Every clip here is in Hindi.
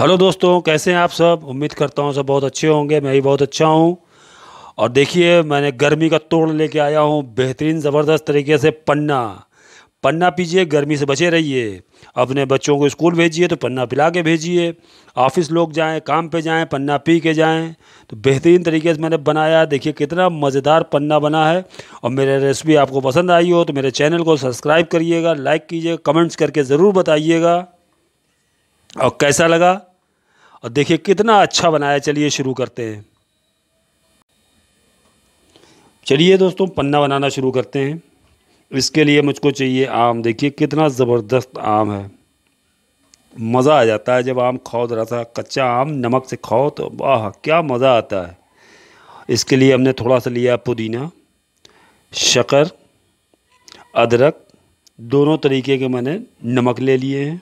हेलो दोस्तों कैसे हैं आप सब उम्मीद करता हूँ सब बहुत अच्छे होंगे मैं भी बहुत अच्छा हूँ और देखिए मैंने गर्मी का तोड़ लेके आया हूँ बेहतरीन ज़बरदस्त तरीके से पन्ना पन्ना पीजिए गर्मी से बचे रहिए अपने बच्चों को स्कूल भेजिए तो पन्ना पिला के भेजिए ऑफिस लोग जाएं काम पे जाएं पन्ना पी के जाएं तो बेहतरीन तरीके से मैंने बनाया देखिए कितना मज़ेदार पन्ना बना है और मेरी रेसिपी आपको पसंद आई हो तो मेरे चैनल को सब्सक्राइब करिएगा लाइक कीजिएगा कमेंट्स करके ज़रूर बताइएगा और कैसा लगा और देखिए कितना अच्छा बनाया चलिए शुरू करते हैं चलिए दोस्तों पन्ना बनाना शुरू करते हैं इसके लिए मुझको चाहिए आम देखिए कितना ज़बरदस्त आम है मज़ा आ जाता है जब आम खाओ जरा सा कच्चा आम नमक से खाओ तो वाह क्या मज़ा आता है इसके लिए हमने थोड़ा सा लिया पुदीना शकर अदरक दोनों तरीके के मैंने नमक ले लिए हैं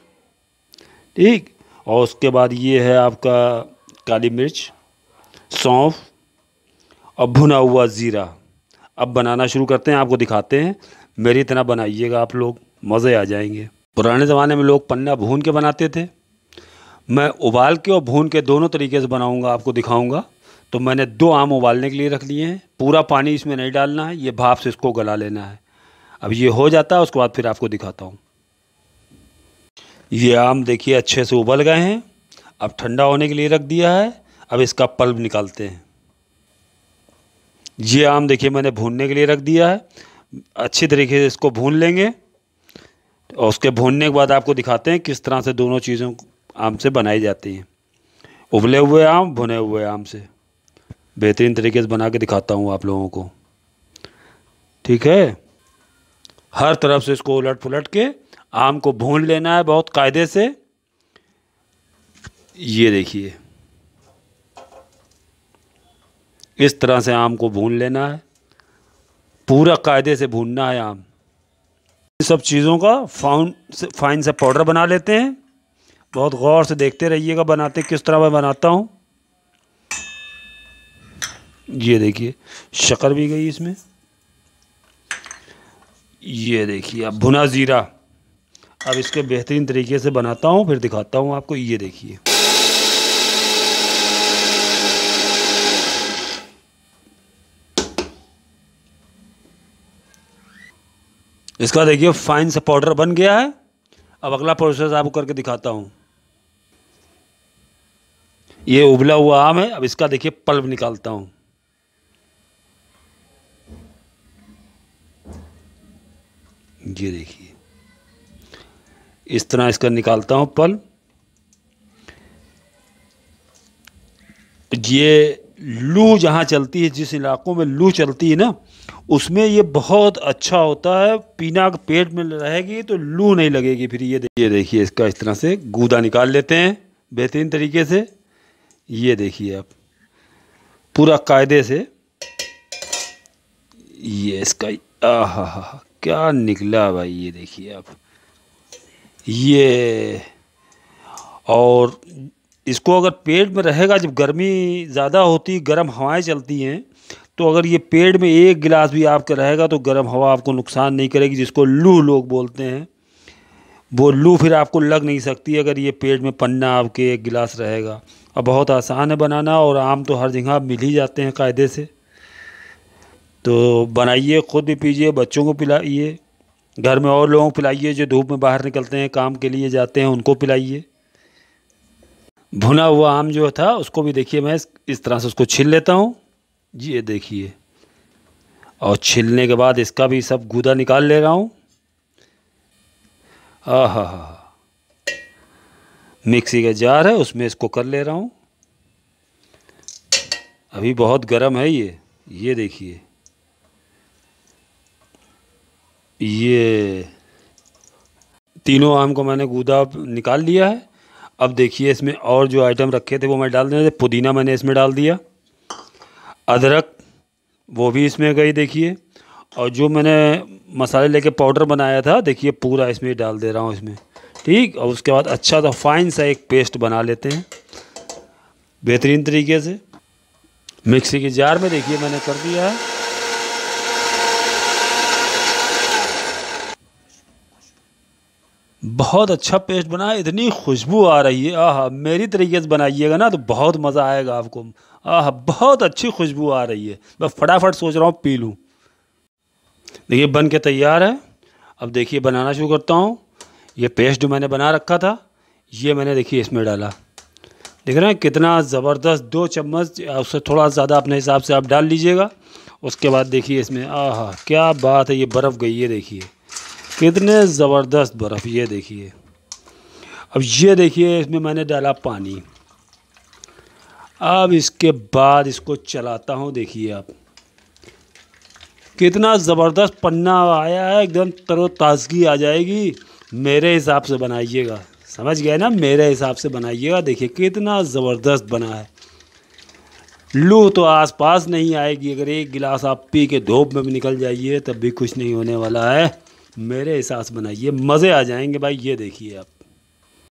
ठीक और उसके बाद ये है आपका काली मिर्च सौंफ और भुना हुआ ज़ीरा अब बनाना शुरू करते हैं आपको दिखाते हैं मेरी तरह बनाइएगा आप लोग मज़े आ जाएंगे पुराने ज़माने में लोग पन्ना भून के बनाते थे मैं उबाल के और भून के दोनों तरीके से बनाऊंगा आपको दिखाऊंगा तो मैंने दो आम उबालने के लिए रख लिए हैं पूरा पानी इसमें नहीं डालना है ये भाप से इसको गला लेना है अब ये हो जाता है उसके बाद फिर आपको दिखाता हूँ ये आम देखिए अच्छे से उबल गए हैं अब ठंडा होने के लिए रख दिया है अब इसका पल्ब निकालते हैं ये आम देखिए मैंने भूनने के लिए रख दिया है अच्छी तरीके से इसको भून लेंगे और उसके भूनने के बाद आपको दिखाते हैं किस तरह से दोनों चीज़ों आम से बनाई जाती हैं उबले हुए आम भुने हुए आम से बेहतरीन तरीके से बना के दिखाता हूँ आप लोगों को ठीक है हर तरफ से इसको उलट पुलट के आम को भून लेना है बहुत कायदे से ये देखिए इस तरह से आम को भून लेना है पूरा कायदे से भूनना है आम इन सब चीज़ों का फाउन फाइन से पाउडर बना लेते हैं बहुत गौर से देखते रहिएगा बनाते किस तरह मैं बनाता हूँ ये देखिए शक्कर भी गई इसमें ये देखिए अब भुना ज़ीरा अब इसके बेहतरीन तरीके से बनाता हूँ फिर दिखाता हूँ आपको ये देखिए इसका देखिए फाइन से पाउडर बन गया है अब अगला प्रोसेस आपको करके दिखाता हूँ ये उबला हुआ आम है अब इसका देखिए पल्ब निकालता हूँ ये देखिए इस तरह इसका निकालता हूँ पल ये लू जहाँ चलती है जिस इलाक़ों में लू चलती है ना उसमें ये बहुत अच्छा होता है पीना पेट में रहेगी तो लू नहीं लगेगी फिर ये देखिए देखिए इसका इस तरह से गूदा निकाल लेते हैं बेहतरीन तरीके से ये देखिए आप पूरा कायदे से ये इसका आ हा क्या निकला भाई ये देखिए आप ये और इसको अगर पेड़ में रहेगा जब गर्मी ज़्यादा होती गर्म हवाएं चलती हैं तो अगर ये पेड़ में एक गिलास भी आपका रहेगा तो गर्म हवा आपको नुकसान नहीं करेगी जिसको लू लोग बोलते हैं वो लू फिर आपको लग नहीं सकती अगर ये पेड़ में पन्ना आपके एक गिलास रहेगा अब बहुत आसान है बनाना और आम तो हर जगह मिल ही जाते हैं कायदे से तो बनाइए ख़ुद भी पीजिए बच्चों को पिलाइए घर में और लोगों को पिलाइए जो धूप में बाहर निकलते हैं काम के लिए जाते हैं उनको पिलाइए भुना हुआ आम जो था उसको भी देखिए मैं इस तरह से उसको छील लेता हूँ जी ये देखिए और छीलने के बाद इसका भी सब गूदा निकाल ले रहा हूँ हाँ हा हा मिक्सी का जार है उसमें इसको कर ले रहा हूँ अभी बहुत गर्म है ये ये देखिए ये तीनों आम को मैंने गूदा निकाल लिया है अब देखिए इसमें और जो आइटम रखे थे वो मैं डाल देते पुदीना मैंने इसमें डाल दिया अदरक वो भी इसमें गई देखिए और जो मैंने मसाले लेके पाउडर बनाया था देखिए पूरा इसमें डाल दे रहा हूँ इसमें ठीक और उसके बाद अच्छा सा फाइन सा एक पेस्ट बना लेते हैं बेहतरीन तरीके से मिक्सी के जार में देखिए मैंने कर दिया है बहुत अच्छा पेस्ट बना इतनी खुशबू आ रही है आह मेरी तरीके से बनाइएगा ना तो बहुत मज़ा आएगा आपको आह बहुत अच्छी खुशबू आ रही है मैं फटाफट सोच रहा हूँ पी लूँ देखिए बन के तैयार है अब देखिए बनाना शुरू करता हूँ ये पेस्ट जो मैंने बना रखा था ये मैंने देखिए इसमें डाला देख रहे हैं कितना ज़बरदस्त दो चम्मच उससे थोड़ा ज़्यादा अपने हिसाब से आप डाल लीजिएगा उसके बाद देखिए इसमें आह क्या बात है ये बर्फ़ गई है देखिए कितने ज़बरदस्त बर्फ़ ये देखिए अब ये देखिए इसमें मैंने डाला पानी अब इसके बाद इसको चलाता हूँ देखिए आप कितना ज़बरदस्त पन्ना आया है एकदम तरोताज़गी आ जाएगी मेरे हिसाब से बनाइएगा समझ गए ना मेरे हिसाब से बनाइएगा देखिए कितना ज़बरदस्त बना है लू तो आसपास नहीं आएगी अगर एक गिलास आप पी के धूप में भी निकल जाइए तब भी कुछ नहीं होने वाला है मेरे एहसास बनाइए मज़े आ जाएंगे भाई ये देखिए आप